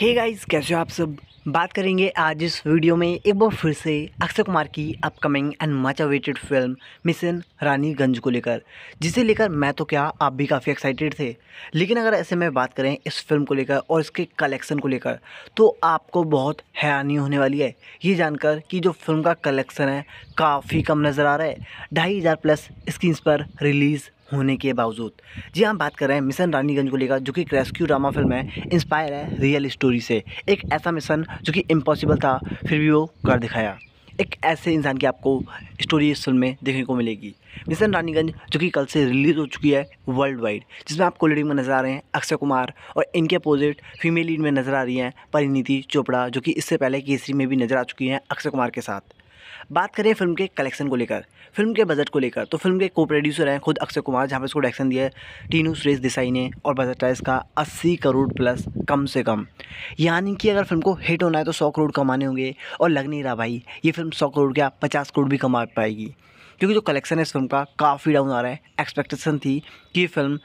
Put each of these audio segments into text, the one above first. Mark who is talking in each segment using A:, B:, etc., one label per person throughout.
A: हे hey guys कैसे हो आप सब बात करेंगे आज इस वीडियो में एक बार फिर से अक्षय कुमार की upcoming and much awaited film mission Raniganj को लेकर जिसे लेकर मैं तो क्या आप भी काफ़ी एक्साइटेड थे लेकिन अगर ऐसे में बात करें इस फिल्म को लेकर और इसके कलेक्शन को लेकर तो आपको बहुत हैरानी होने वाली है ये जानकर कि जो फिल्म का कलेक्शन है काफ़ी कम नज़र आ रहा है ढाई हज़ार प्लस स्क्रीन्स पर रिलीज़ होने के बावजूद जी हाँ, हम बात कर रहे हैं मिशन रानीगंज को लेकर जो कि रेस्क्यू ड्रामा फिल्म है इंस्पायर है रियल स्टोरी से एक ऐसा मिशन जो कि इम्पॉसिबल था फिर भी वो कर दिखाया एक ऐसे इंसान की आपको स्टोरी इस फिल्म में देखने को मिलेगी मिशन रानीगंज जो कि कल से रिलीज हो चुकी है वर्ल्ड वाइड जिसमें आपको लीडिंग में नजर आ रहे हैं अक्षय कुमार और इनके अपोजिट फीमेल लीड में नजर आ रही हैं परिणीति चोपड़ा जो कि इससे पहले केसरी में भी नजर आ चुकी हैं अक्षय कुमार के साथ बात करें फिल्म के कलेक्शन को लेकर फिल्म के बजट को लेकर तो फिल्म के को प्रोड्यूसर हैं खुद अक्षय कुमार जहाँ पर इसको डायरेक्शन दिया है टीनू सुरेश देसाई ने और बजट है इसका अस्सी करोड़ प्लस कम से कम यानी कि अगर फिल्म को हिट होना है तो सौ करोड़ कमाने होंगे और लग नहीं रहा भाई ये फिल्म सौ करोड़ क्या पचास करोड़ भी कमा पाएगी क्योंकि जो कलेक्शन है इस फिल्म का काफ़ी डाउन आ रहा है एक्सपेक्टेशन थी कि ये फिल्म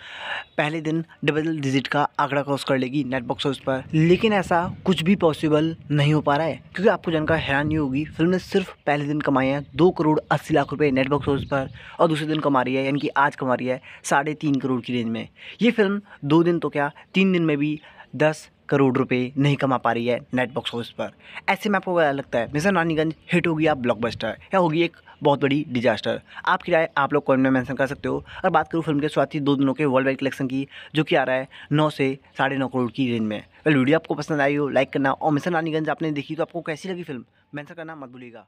A: पहले दिन डबल डिजिट का आंकड़ा क्रॉस कर लेगी नेट बॉक्स ऑफिस पर लेकिन ऐसा कुछ भी पॉसिबल नहीं हो पा रहा है क्योंकि आपको जानकर हैरानी होगी फिल्म ने सिर्फ पहले दिन कमाए हैं दो करोड़ अस्सी लाख रुपये नेट बॉक्स ऑफिस पर और दूसरे दिन कमा रही है यानी कि आज कमा रही है साढ़े तीन करोड़ की रेंज में ये फिल्म दो दिन तो क्या तीन दिन में भी दस करोड़ रुपए नहीं कमा पा रही है नेट बॉक्स ऑफिस पर ऐसे में आपको क्या लगता है मिसर रानीगंज हिट होगी या ब्लॉकबस्टर या होगी एक बहुत बड़ी डिजास्टर आपकी राय आप लोग कमेंट में मेंशन कर सकते हो और बात करूँ फिल्म के स्वाथी दो दिनों के वर्ल्ड वाइड कलेक्शन की जो कि आ रहा है नौ से साढ़े नौ करोड़ की रेंज में वेल वीडियो आपको पसंद आई हो लाइक करना और मिसर रानीगंज आपने देखी तो आपको कैसी लगी फिल्म मैंसन करना मत भूलिएगा